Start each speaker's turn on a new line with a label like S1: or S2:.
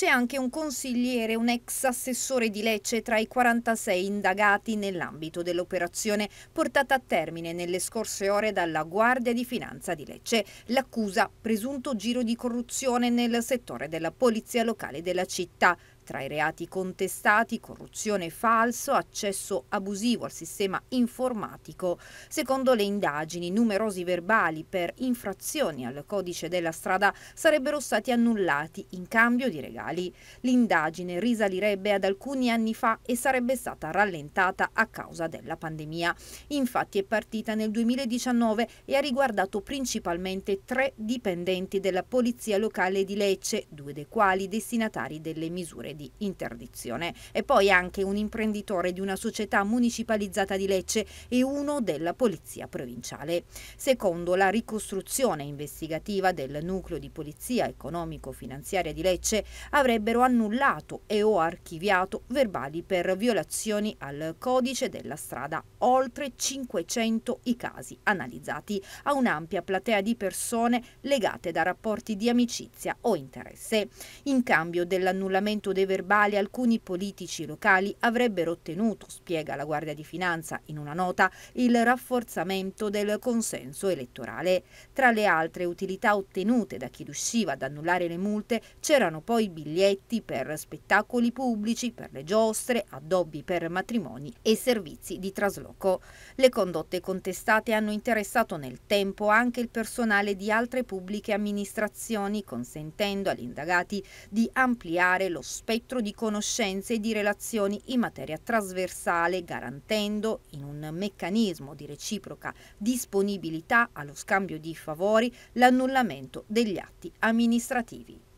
S1: c'è anche un consigliere, un ex assessore di Lecce tra i 46 indagati nell'ambito dell'operazione portata a termine nelle scorse ore dalla Guardia di Finanza di Lecce. L'accusa presunto giro di corruzione nel settore della polizia locale della città. Tra i reati contestati, corruzione falso, accesso abusivo al sistema informatico. Secondo le indagini, numerosi verbali per infrazioni al codice della strada sarebbero stati annullati in cambio di regali. L'indagine risalirebbe ad alcuni anni fa e sarebbe stata rallentata a causa della pandemia. Infatti è partita nel 2019 e ha riguardato principalmente tre dipendenti della Polizia Locale di Lecce, due dei quali destinatari delle misure di di interdizione. E poi anche un imprenditore di una società municipalizzata di Lecce e uno della polizia provinciale. Secondo la ricostruzione investigativa del nucleo di polizia economico-finanziaria di Lecce, avrebbero annullato e o archiviato verbali per violazioni al codice della strada, oltre 500 i casi analizzati a un'ampia platea di persone legate da rapporti di amicizia o interesse. In cambio dell'annullamento del dei verbali alcuni politici locali avrebbero ottenuto, spiega la Guardia di Finanza in una nota, il rafforzamento del consenso elettorale. Tra le altre utilità ottenute da chi riusciva ad annullare le multe c'erano poi biglietti per spettacoli pubblici, per le giostre, addobbi per matrimoni e servizi di trasloco. Le condotte contestate hanno interessato nel tempo anche il personale di altre pubbliche amministrazioni, consentendo agli indagati di ampliare lo spazio spettro di conoscenze e di relazioni in materia trasversale, garantendo in un meccanismo di reciproca disponibilità allo scambio di favori l'annullamento degli atti amministrativi.